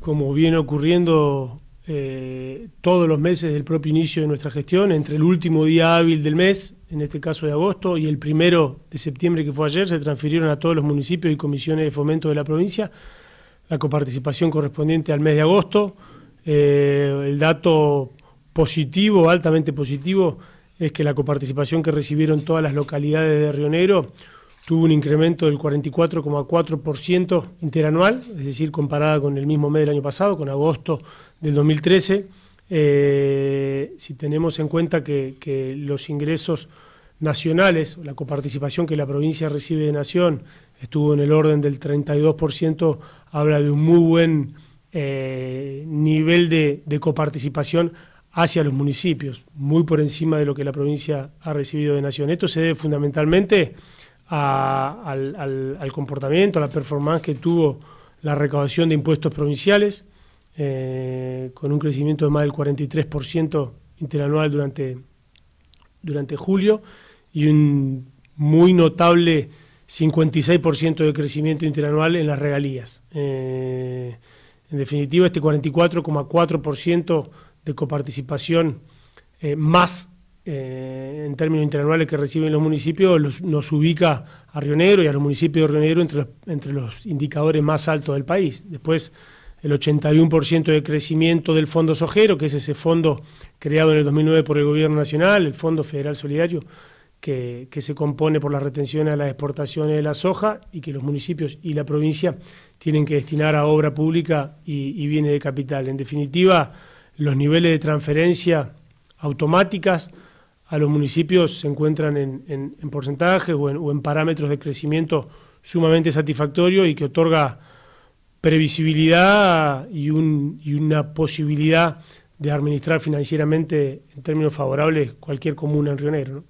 como viene ocurriendo eh, todos los meses del propio inicio de nuestra gestión, entre el último día hábil del mes, en este caso de agosto, y el primero de septiembre que fue ayer, se transfirieron a todos los municipios y comisiones de fomento de la provincia la coparticipación correspondiente al mes de agosto. Eh, el dato positivo, altamente positivo, es que la coparticipación que recibieron todas las localidades de Río Negro tuvo un incremento del 44,4% interanual, es decir, comparada con el mismo mes del año pasado, con agosto del 2013. Eh, si tenemos en cuenta que, los ingresos nacionales, la coparticipación que la provincia recibe de Nación, estuvo en el orden del 32%, habla de un muy buen eh, nivel de coparticipación hacia los municipios, muy por encima de lo que la provincia ha recibido de Nación. Esto se debe fundamentalmente al, comportamiento, a la performance que tuvo la recaudación de impuestos provinciales, eh, con un crecimiento de más del 43% interanual durante, durante julio y un muy notable 56% de crecimiento interanual en las regalías. Eh, en definitiva, este 44,4% de coparticipación eh, más eh, en términos interanuales que reciben los municipios nos ubica a Río Negro y a los municipios de Río Negro entre los, indicadores más altos del país. Después, el 81% de crecimiento del Fondo Sojero, que es ese fondo creado en el 2009 por el Gobierno Nacional, el Fondo Federal Solidario, que, se compone por la retención a las exportaciones de la soja y que los municipios y la provincia tienen que destinar a obra pública y, y bienes de capital. En definitiva, los niveles de transferencia automáticas a los municipios se encuentran en, en, porcentajes o en, parámetros de crecimiento sumamente satisfactorio y que otorga previsibilidad y, una posibilidad de administrar financieramente en términos favorables cualquier comuna en Río Negro.